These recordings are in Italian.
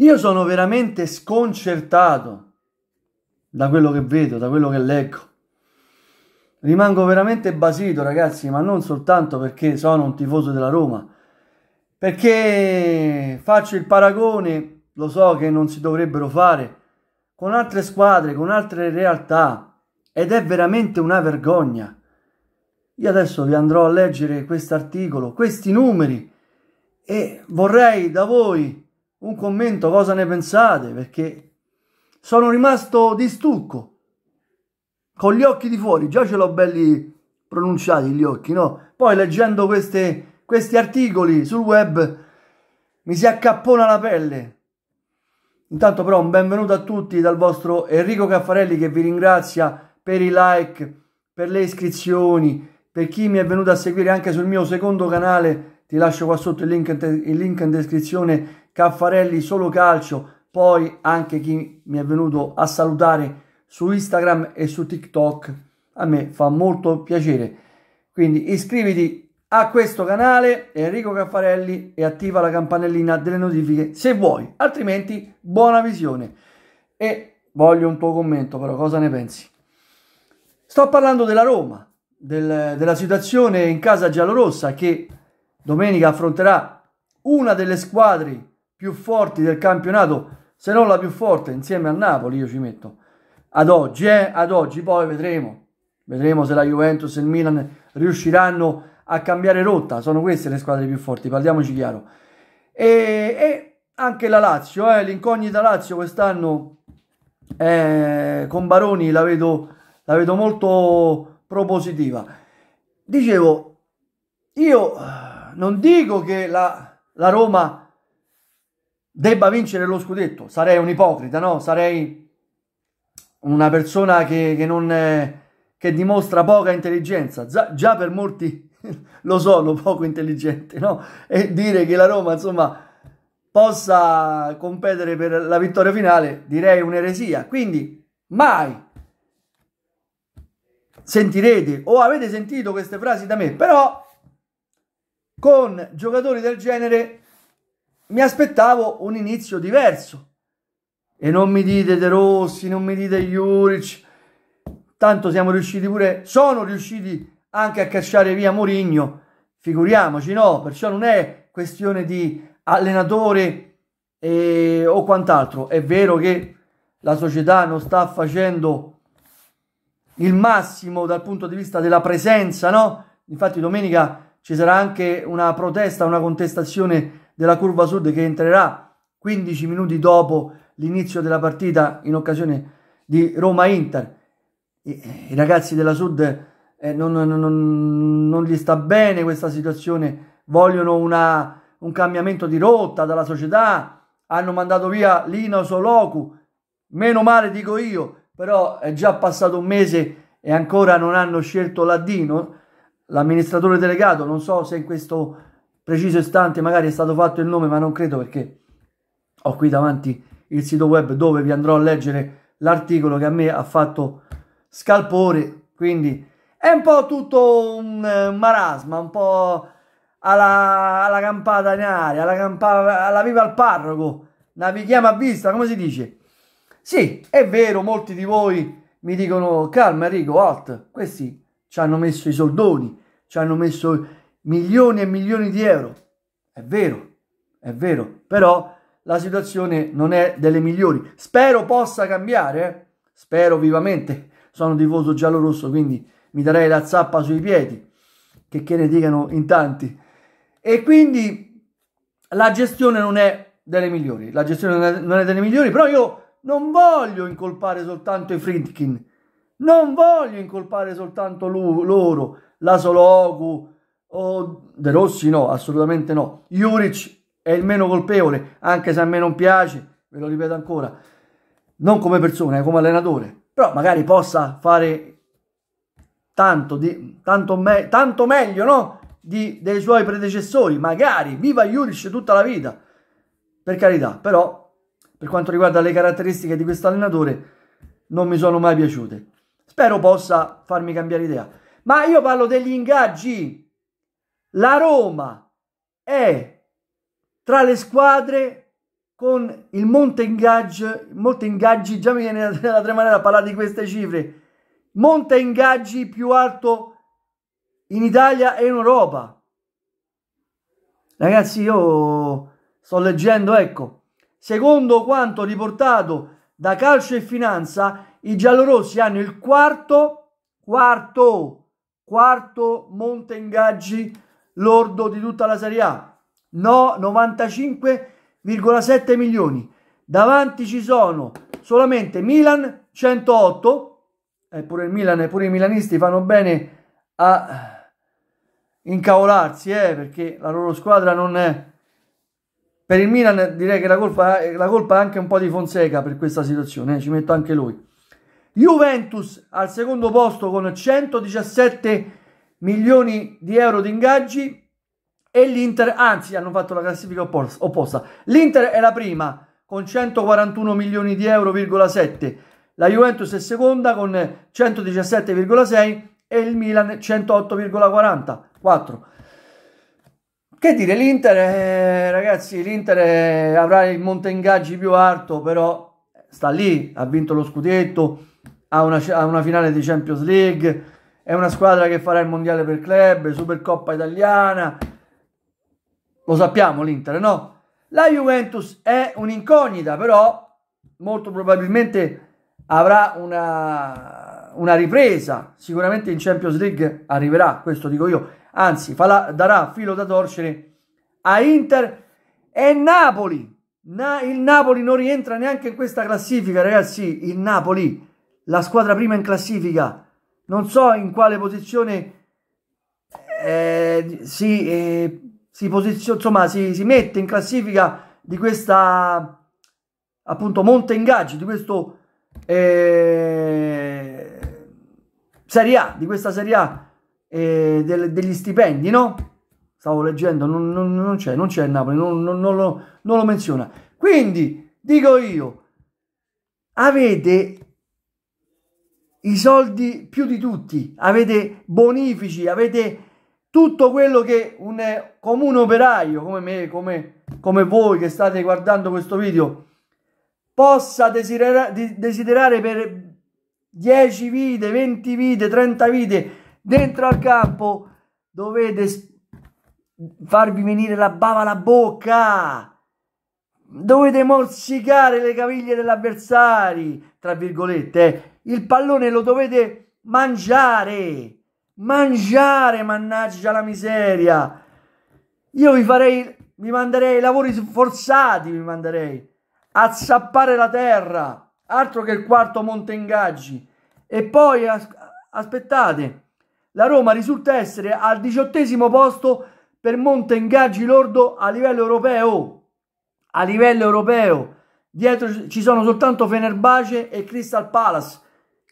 Io sono veramente sconcertato da quello che vedo, da quello che leggo. Rimango veramente basito, ragazzi, ma non soltanto perché sono un tifoso della Roma, perché faccio il paragone, lo so che non si dovrebbero fare, con altre squadre, con altre realtà, ed è veramente una vergogna. Io adesso vi andrò a leggere questo articolo, questi numeri, e vorrei da voi un commento, cosa ne pensate, perché sono rimasto di stucco, con gli occhi di fuori, già ce l'ho belli pronunciati gli occhi, no? Poi leggendo queste, questi articoli sul web mi si accappona la pelle. Intanto però un benvenuto a tutti dal vostro Enrico Caffarelli che vi ringrazia per i like, per le iscrizioni, per chi mi è venuto a seguire anche sul mio secondo canale, ti lascio qua sotto il link, il link in descrizione Caffarelli Solo Calcio, poi anche chi mi è venuto a salutare su Instagram e su TikTok. A me fa molto piacere. Quindi iscriviti a questo canale Enrico Caffarelli e attiva la campanellina delle notifiche se vuoi, altrimenti buona visione. E voglio un tuo commento però, cosa ne pensi? Sto parlando della Roma, del, della situazione in casa giallorossa che domenica affronterà una delle squadre più forti del campionato, se non la più forte, insieme al Napoli, io ci metto. Ad oggi, eh? ad oggi, poi vedremo. Vedremo se la Juventus e il Milan riusciranno a cambiare rotta. Sono queste le squadre più forti, parliamoci chiaro. E, e anche la Lazio, eh? l'incognita Lazio quest'anno eh, con Baroni la vedo, la vedo molto propositiva. Dicevo, io eh, non dico che la, la Roma debba vincere lo scudetto. Sarei un ipocrita, no? Sarei una persona che, che non, eh, che dimostra poca intelligenza. Già, già per molti lo sono poco intelligente, no? E dire che la Roma, insomma, possa competere per la vittoria finale, direi un'eresia. Quindi, mai sentirete o avete sentito queste frasi da me, però con giocatori del genere mi aspettavo un inizio diverso. E non mi dite De Rossi, non mi dite Juric, tanto siamo riusciti pure, sono riusciti anche a cacciare via Mourinho, figuriamoci, no? Perciò non è questione di allenatore e, o quant'altro. È vero che la società non sta facendo il massimo dal punto di vista della presenza, no? Infatti domenica ci sarà anche una protesta, una contestazione della curva sud che entrerà 15 minuti dopo l'inizio della partita in occasione di Roma-Inter. I, eh, i ragazzi della sud eh, non, non, non, non, gli sta bene questa situazione, vogliono una, un cambiamento di rotta dalla società, hanno mandato via Lino Soloku, meno male dico io, però è già passato un mese e ancora non hanno scelto Laddino, l'amministratore delegato, non so se in questo preciso istante magari è stato fatto il nome, ma non credo perché ho qui davanti il sito web dove vi andrò a leggere l'articolo che a me ha fatto scalpore, quindi è un po' tutto un eh, marasma, un po' alla, alla campata in aria, alla, campa, alla viva al parroco, navighiamo a vista, come si dice? Sì, è vero, molti di voi mi dicono, calma Enrico, alt, questi ci hanno messo i soldoni, ci hanno messo milioni e milioni di euro. È vero, è vero, però la situazione non è delle migliori. Spero possa cambiare, spero vivamente. Sono tifoso giallo-rosso, quindi mi darei la zappa sui piedi, che, che ne dicano in tanti. E quindi la gestione non è delle migliori, la gestione non è, non è delle migliori, però io non voglio incolpare soltanto i Fritkin, non voglio incolpare soltanto loro, la Soloku, o De Rossi no, assolutamente no. Juric è il meno colpevole, anche se a me non piace, ve lo ripeto ancora, non come persona, eh, come allenatore. Però magari possa fare tanto, di, tanto, me, tanto meglio no? di, dei suoi predecessori, magari. Viva Juric tutta la vita, per carità. Però, per quanto riguarda le caratteristiche di questo allenatore, non mi sono mai piaciute. Spero possa farmi cambiare idea. Ma io parlo degli ingaggi la Roma è tra le squadre con il monte ingaggi, monte ingaggi già mi viene da tremare a parlare di queste cifre, monte ingaggi più alto in Italia e in Europa. Ragazzi, io sto leggendo, ecco, secondo quanto riportato da Calcio e Finanza, i giallorossi hanno il quarto, quarto, quarto monte ingaggi lordo di tutta la Serie A. No, 95,7 milioni. Davanti ci sono solamente Milan 108, eppure eh, il Milan, eppure i milanisti fanno bene a incavolarsi, eh, perché la loro squadra non è... Per il Milan direi che la colpa, la colpa è anche un po' di Fonseca per questa situazione, eh, ci metto anche lui. Juventus al secondo posto con 117 milioni milioni di euro di ingaggi e l'Inter, anzi hanno fatto la classifica opposta. L'Inter è la prima con 141 milioni di euro, la Juventus è seconda con 117,6 e il Milan 108,44. Che dire, l'Inter, eh, ragazzi, l'Inter eh, avrà il monte ingaggi più alto, però sta lì, ha vinto lo scudetto, ha una, ha una finale di Champions League, è una squadra che farà il mondiale per club, Supercoppa italiana. Lo sappiamo l'Inter, no? La Juventus è un'incognita, però molto probabilmente avrà una, una, ripresa. Sicuramente in Champions League arriverà, questo dico io. Anzi, farà, darà filo da torcere a Inter e Napoli. Na, il Napoli non rientra neanche in questa classifica, ragazzi. Il Napoli, la squadra prima in classifica non so in quale posizione eh, si, eh, si posiziona, insomma, si, si, mette in classifica di questa appunto monte ingaggi di questo eh, serie A, di questa serie A eh, del, degli stipendi, no? Stavo leggendo, non, non, non c'è, non c'è Napoli, non, non, lo, non lo menziona. Quindi dico io, avete i soldi più di tutti, avete bonifici, avete tutto quello che un eh, comune operaio come me, come, come voi che state guardando questo video, possa desiderare, desiderare per 10 vite, 20 vite, 30 vite dentro al campo, dovete farvi venire la bava alla bocca. Dovete morsicare le caviglie dell'avversario, tra virgolette, il pallone lo dovete mangiare, mangiare, mannaggia la miseria. Io vi farei, vi manderei lavori forzati, vi manderei a zappare la terra, altro che il quarto Monte Ingaggi. E poi as aspettate, la Roma risulta essere al diciottesimo posto per monte ingaggi lordo a livello europeo. A livello europeo Dietro ci sono soltanto Fenerbace e Crystal Palace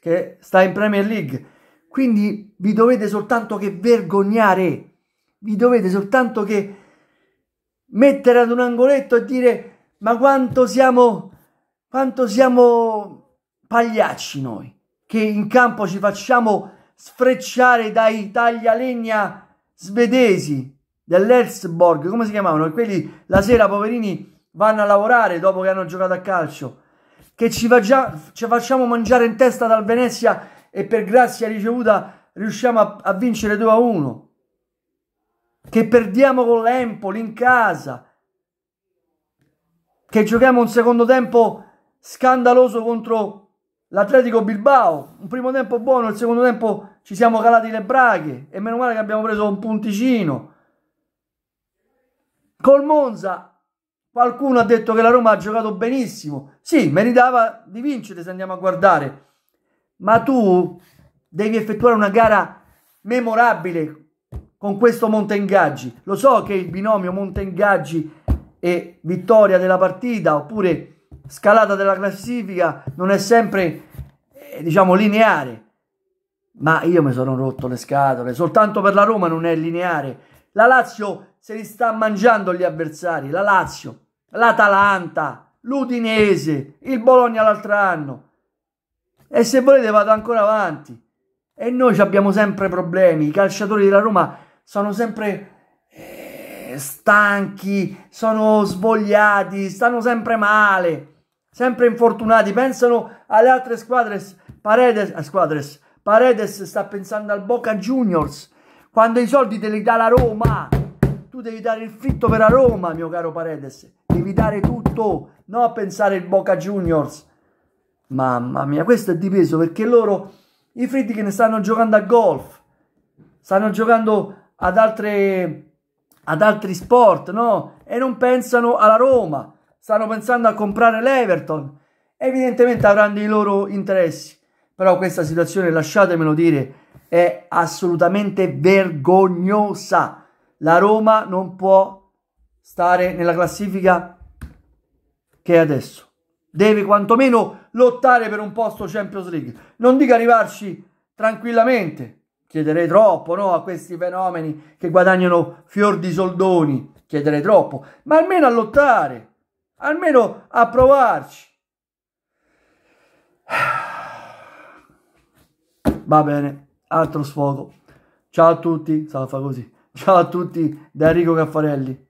che sta in Premier League. Quindi vi dovete soltanto che vergognare, vi dovete soltanto che mettere ad un angoletto e dire ma quanto siamo, quanto siamo pagliacci noi, che in campo ci facciamo sfrecciare dai taglialegna svedesi dell'Elsborg come si chiamavano? Quelli la sera, poverini, vanno a lavorare dopo che hanno giocato a calcio, che ci, già, ci facciamo mangiare in testa dal Venezia e per grazia ricevuta riusciamo a, a vincere 2 a 1, che perdiamo con l'Empoli in casa, che giochiamo un secondo tempo scandaloso contro l'Atletico Bilbao, un primo tempo buono, il secondo tempo ci siamo calati le braghe e meno male che abbiamo preso un punticino. Col Monza Qualcuno ha detto che la Roma ha giocato benissimo. Sì, meritava di vincere se andiamo a guardare. Ma tu devi effettuare una gara memorabile con questo Montengaggi. Lo so che il binomio Montengaggi e vittoria della partita oppure scalata della classifica non è sempre eh, diciamo lineare. Ma io mi sono rotto le scatole, soltanto per la Roma non è lineare. La Lazio se li sta mangiando gli avversari, la Lazio l'Atalanta, l'Udinese, il Bologna l'altro anno. E se volete vado ancora avanti. E noi abbiamo sempre problemi. I calciatori della Roma sono sempre eh, stanchi, sono svogliati, stanno sempre male, sempre infortunati. Pensano alle altre squadre. Paredes, eh, squadres, Paredes sta pensando al Boca Juniors quando i soldi te li dà la Roma. Tu devi dare il fritto per la Roma, mio caro Paredes. Devi dare tutto, non a pensare il Boca Juniors. Mamma mia, questo è dipeso perché loro, i fritti che ne stanno giocando a golf, stanno giocando ad, altre, ad altri sport, no? E non pensano alla Roma, stanno pensando a comprare l'Everton. Evidentemente avranno i loro interessi, però questa situazione, lasciatemelo dire, è assolutamente vergognosa la Roma non può stare nella classifica che è adesso. Deve quantomeno lottare per un posto Champions League. Non dica arrivarci tranquillamente, chiederei troppo no, a questi fenomeni che guadagnano fior di soldoni, chiederei troppo, ma almeno a lottare, almeno a provarci. Va bene, altro sfogo. Ciao a tutti, salva così. Ciao a tutti da Enrico Caffarelli.